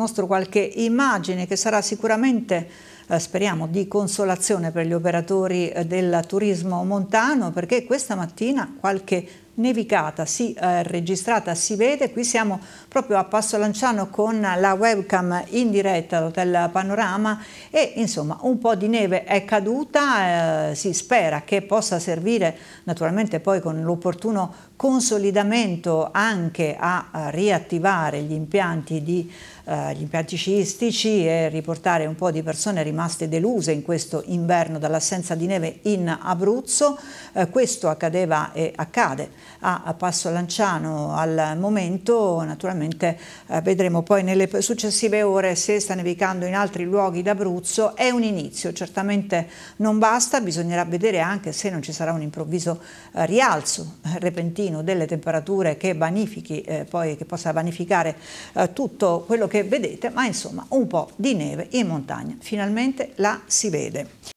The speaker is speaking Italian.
nostro qualche immagine che sarà sicuramente eh, speriamo di consolazione per gli operatori eh, del turismo montano perché questa mattina qualche nevicata si, è eh, registrata si vede, qui siamo proprio a Passo Lanciano con la webcam in diretta all'Hotel Panorama e insomma un po' di neve è caduta, eh, si spera che possa servire naturalmente poi con l'opportuno consolidamento anche a, a riattivare gli impianti, di, eh, gli impianti sciistici e riportare un po' di persone rimaste deluse in questo inverno dall'assenza di neve in Abruzzo. Eh, questo accadeva e accade a Passo Lanciano al momento, naturalmente eh, vedremo poi nelle successive ore se sta nevicando in altri luoghi d'Abruzzo, è un inizio, certamente non basta, bisognerà vedere anche se non ci sarà un improvviso eh, rialzo repentino delle temperature che vanifichi, eh, poi che possa vanificare eh, tutto quello che vedete, ma insomma un po' di neve in montagna, finalmente la si vede.